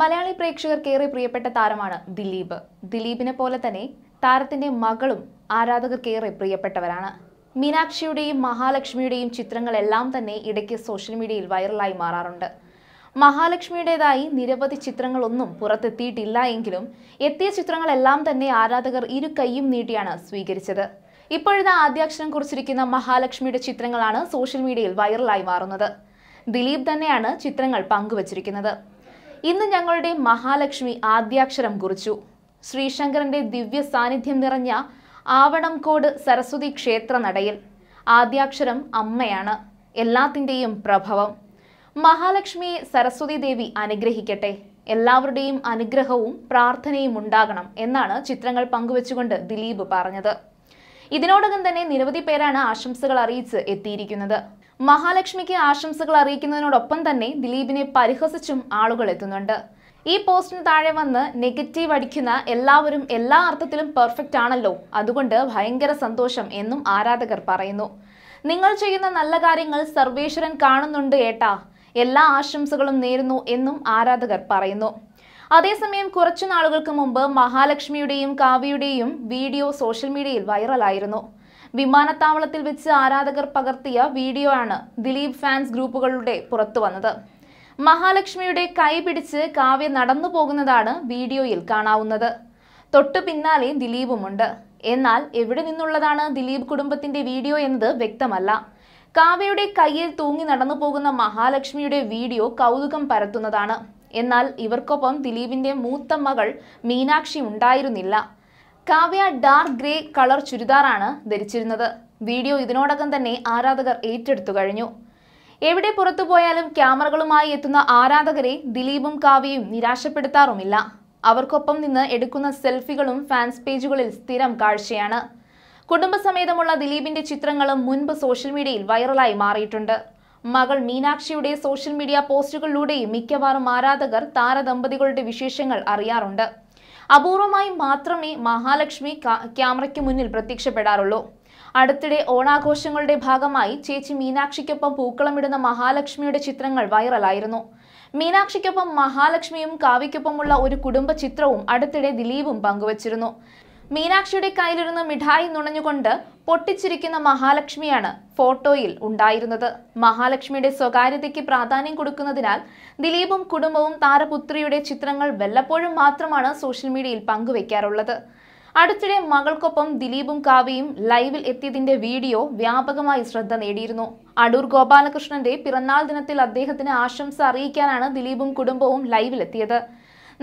മലയാളി പ്രേക്ഷകർക്ക് ഏറെ പ്രിയപ്പെട്ട താരമാണ് ദിലീപ് ദിലീപിനെ പോലെ തന്നെ താരത്തിന്റെ മകളും ആരാധകർക്കേറെ പ്രിയപ്പെട്ടവരാണ് മീനാക്ഷിയുടെയും മഹാലക്ഷ്മിയുടെയും ചിത്രങ്ങളെല്ലാം തന്നെ ഇടയ്ക്ക് സോഷ്യൽ മീഡിയയിൽ വൈറലായി മാറാറുണ്ട് മഹാലക്ഷ്മിയുടേതായി നിരവധി ചിത്രങ്ങളൊന്നും പുറത്തെത്തിയിട്ടില്ല എങ്കിലും എത്തിയ ചിത്രങ്ങളെല്ലാം തന്നെ ആരാധകർ ഇരു കൈയും നീട്ടിയാണ് സ്വീകരിച്ചത് ഇപ്പോഴത്തെ ആദ്യാക്ഷരം കുറിച്ചിരിക്കുന്ന മഹാലക്ഷ്മിയുടെ ചിത്രങ്ങളാണ് സോഷ്യൽ മീഡിയയിൽ വൈറലായി മാറുന്നത് ദിലീപ് തന്നെയാണ് ചിത്രങ്ങൾ പങ്കുവച്ചിരിക്കുന്നത് ഇന്ന് ഞങ്ങളുടെ മഹാലക്ഷ്മി ആദ്യാക്ഷരം കുറിച്ചു ശ്രീശങ്കരന്റെ ദിവ്യ സാന്നിധ്യം നിറഞ്ഞ ആവണംകോട് സരസ്വതി ക്ഷേത്ര നടയിൽ ആദ്യാക്ഷരം അമ്മയാണ് എല്ലാത്തിൻ്റെയും പ്രഭവം മഹാലക്ഷ്മിയെ സരസ്വതി ദേവി അനുഗ്രഹിക്കട്ടെ എല്ലാവരുടെയും അനുഗ്രഹവും പ്രാർത്ഥനയും ഉണ്ടാകണം എന്നാണ് ചിത്രങ്ങൾ പങ്കുവച്ചുകൊണ്ട് ദിലീപ് പറഞ്ഞത് ഇതിനോടകം തന്നെ നിരവധി പേരാണ് ആശംസകൾ അറിയിച്ച് എത്തിയിരിക്കുന്നത് മഹാലക്ഷ്മിക്ക് ആശംസകൾ അറിയിക്കുന്നതിനോടൊപ്പം തന്നെ ദിലീപിനെ പരിഹസിച്ചും ആളുകൾ എത്തുന്നുണ്ട് ഈ പോസ്റ്റിന് താഴെ വന്ന് നെഗറ്റീവ് അടിക്കുന്ന എല്ലാവരും എല്ലാ അർത്ഥത്തിലും പെർഫെക്റ്റ് ആണല്ലോ അതുകൊണ്ട് ഭയങ്കര സന്തോഷം എന്നും ആരാധകർ പറയുന്നു നിങ്ങൾ ചെയ്യുന്ന നല്ല കാര്യങ്ങൾ സർവേശ്വരൻ കാണുന്നുണ്ട് ഏട്ടാ എല്ലാ ആശംസകളും നേരുന്നു എന്നും ആരാധകർ പറയുന്നു അതേസമയം കുറച്ചു നാളുകൾക്ക് മുമ്പ് മഹാലക്ഷ്മിയുടെയും കാവ്യയുടെയും വീഡിയോ സോഷ്യൽ മീഡിയയിൽ വൈറലായിരുന്നു വിമാനത്താവളത്തിൽ വെച്ച് ആരാധകർ പകർത്തിയ വീഡിയോ ആണ് ദിലീപ് ഫാൻസ് ഗ്രൂപ്പുകളുടെ പുറത്തുവന്നത് മഹാലക്ഷ്മിയുടെ കൈ പിടിച്ച് കാവ്യ നടന്നു പോകുന്നതാണ് വീഡിയോയിൽ കാണാവുന്നത് തൊട്ടു പിന്നാലെ ദിലീപുമുണ്ട് എന്നാൽ എവിടെ നിന്നുള്ളതാണ് ദിലീപ് കുടുംബത്തിന്റെ വീഡിയോ എന്നത് വ്യക്തമല്ല കാവ്യയുടെ കയ്യിൽ തൂങ്ങി നടന്നു പോകുന്ന മഹാലക്ഷ്മിയുടെ വീഡിയോ കൗതുകം പരത്തുന്നതാണ് എന്നാൽ ഇവർക്കൊപ്പം ദിലീപിന്റെ മൂത്ത മകൾ മീനാക്ഷി ഉണ്ടായിരുന്നില്ല കാവ്യ ഡാർക്ക് ഗ്രേ കളർ ചുരിദാറാണ് ധരിച്ചിരുന്നത് വീഡിയോ ഇതിനോടകം തന്നെ ആരാധകർ ഏറ്റെടുത്തു കഴിഞ്ഞു എവിടെ പുറത്തു പോയാലും ക്യാമറകളുമായി എത്തുന്ന ആരാധകരെ ദിലീപും കാവ്യയും നിരാശപ്പെടുത്താറുമില്ല അവർക്കൊപ്പം നിന്ന് എടുക്കുന്ന സെൽഫികളും ഫാൻസ് പേജുകളിൽ സ്ഥിരം കാഴ്ചയാണ് കുടുംബസമേതമുള്ള ദിലീപിന്റെ ചിത്രങ്ങളും മുൻപ് സോഷ്യൽ മീഡിയയിൽ വൈറലായി മാറിയിട്ടുണ്ട് മകൾ മീനാക്ഷിയുടെ സോഷ്യൽ മീഡിയ പോസ്റ്റുകളിലൂടെയും മിക്കവാറും ആരാധകർ താരദമ്പതികളുടെ വിശേഷങ്ങൾ അറിയാറുണ്ട് അപൂർവമായി മാത്രമേ മഹാലക്ഷ്മി ക്യാമറയ്ക്ക് മുന്നിൽ പ്രത്യക്ഷപ്പെടാറുള്ളൂ അടുത്തിടെ ഓണാഘോഷങ്ങളുടെ ഭാഗമായി ചേച്ചി മീനാക്ഷിക്കൊപ്പം പൂക്കളമിടുന്ന മഹാലക്ഷ്മിയുടെ ചിത്രങ്ങൾ വൈറലായിരുന്നു മീനാക്ഷിക്കൊപ്പം മഹാലക്ഷ്മിയും കാവ്യക്കൊപ്പമുള്ള ഒരു കുടുംബ ചിത്രവും അടുത്തിടെ ദിലീപും പങ്കുവച്ചിരുന്നു മീനാക്ഷിയുടെ കയ്യിലിരുന്ന് മിഠായി നുണഞ്ഞുകൊണ്ട് പൊട്ടിച്ചിരിക്കുന്ന മഹാലക്ഷ്മിയാണ് ഫോട്ടോയിൽ ഉണ്ടായിരുന്നത് മഹാലക്ഷ്മിയുടെ സ്വകാര്യതയ്ക്ക് പ്രാധാന്യം കൊടുക്കുന്നതിനാൽ ദിലീപും കുടുംബവും താരപുത്രിയുടെ ചിത്രങ്ങൾ വല്ലപ്പോഴും മാത്രമാണ് സോഷ്യൽ മീഡിയയിൽ പങ്കുവയ്ക്കാറുള്ളത് അടുത്തിടെ മകൾക്കൊപ്പം ദിലീപും കാവ്യയും ലൈവിൽ എത്തിയതിന്റെ വീഡിയോ വ്യാപകമായി ശ്രദ്ധ നേടിയിരുന്നു അടൂർ ഗോപാലകൃഷ്ണന്റെ പിറന്നാൾ ദിനത്തിൽ അദ്ദേഹത്തിന് ആശംസ അറിയിക്കാനാണ് ദിലീപും കുടുംബവും ലൈവിലെത്തിയത്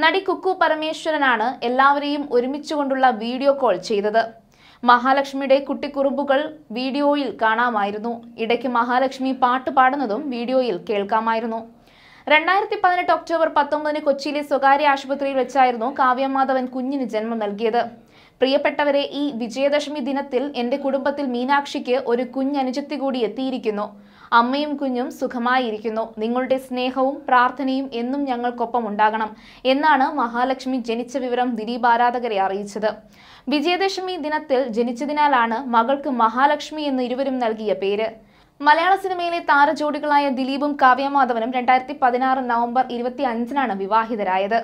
നടി കുക്കു പരമേശ്വരനാണ് എല്ലാവരെയും ഒരുമിച്ചുകൊണ്ടുള്ള വീഡിയോ കോൾ ചെയ്തത് മഹാലക്ഷ്മിയുടെ കുട്ടിക്കുറുമ്പുകൾ വീഡിയോയിൽ കാണാമായിരുന്നു ഇടയ്ക്ക് മഹാലക്ഷ്മി പാട്ട് പാടുന്നതും വീഡിയോയിൽ കേൾക്കാമായിരുന്നു രണ്ടായിരത്തി പതിനെട്ട് ഒക്ടോബർ പത്തൊമ്പതിന് കൊച്ചിയിലെ സ്വകാര്യ ആശുപത്രിയിൽ വെച്ചായിരുന്നു കാവ്യമാധവൻ കുഞ്ഞിന് ജന്മം നൽകിയത് പ്രിയപ്പെട്ടവരെ ഈ വിജയദശമി ദിനത്തിൽ എൻ്റെ കുടുംബത്തിൽ മീനാക്ഷിക്ക് ഒരു കുഞ്ഞനുജത്തി കൂടി എത്തിയിരിക്കുന്നു അമ്മയും കുഞ്ഞും സുഖമായിരിക്കുന്നു നിങ്ങളുടെ സ്നേഹവും പ്രാർത്ഥനയും എന്നും ഞങ്ങൾക്കൊപ്പം ഉണ്ടാകണം എന്നാണ് മഹാലക്ഷ്മി ജനിച്ച വിവരം ദിലീപ് ആരാധകരെ അറിയിച്ചത് വിജയദശമി ദിനത്തിൽ ജനിച്ചതിനാലാണ് മകൾക്ക് മഹാലക്ഷ്മി എന്ന് ഇരുവരും നൽകിയ പേര് മലയാള സിനിമയിലെ താരജോഡികളായ ദിലീപും കാവ്യമാധവനും രണ്ടായിരത്തി പതിനാറ് നവംബർ ഇരുപത്തി അഞ്ചിനാണ് വിവാഹിതരായത്